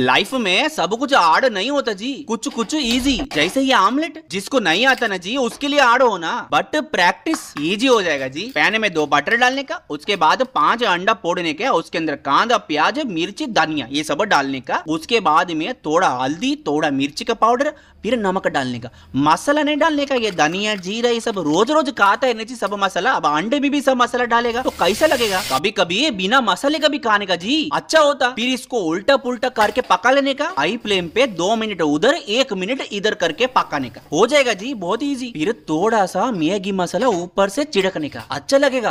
life में सब कुछ आड़ नहीं होता जी कुछ कुछ इजी जैसे ये आमलेट जिसको नहीं आता ना जी उसके लिए आड़ होना बट प्रैक्टिस इजी हो जाएगा जी पैन में दो बटर डालने का उसके बाद पांच अंडा फोड़ने का उसके अंदर कांदा प्याज मिर्ची धनिया ये सब डालने का उसके बाद में थोड़ा हल्दी थोड़ा मिर्ची का पाउडर फिर नमक डालने का मसाला नहीं डालने का ये धनिया जीरा ये सब रोज रोज खाता है सब मसाला अब अंडे में भी सब मसाला डालेगा तो कैसा लगेगा कभी कभी बिना मसाले का भी खाने का जी अच्छा होता फिर इसको उल्टा पुलटा करके पका लेने का हाई फ्लेम पे दो मिनट उधर एक मिनट इधर करके पकाने का हो जाएगा जी बहुत इजी फिर थोड़ा सा मैगी मसाला ऊपर से चिड़कने का अच्छा लगेगा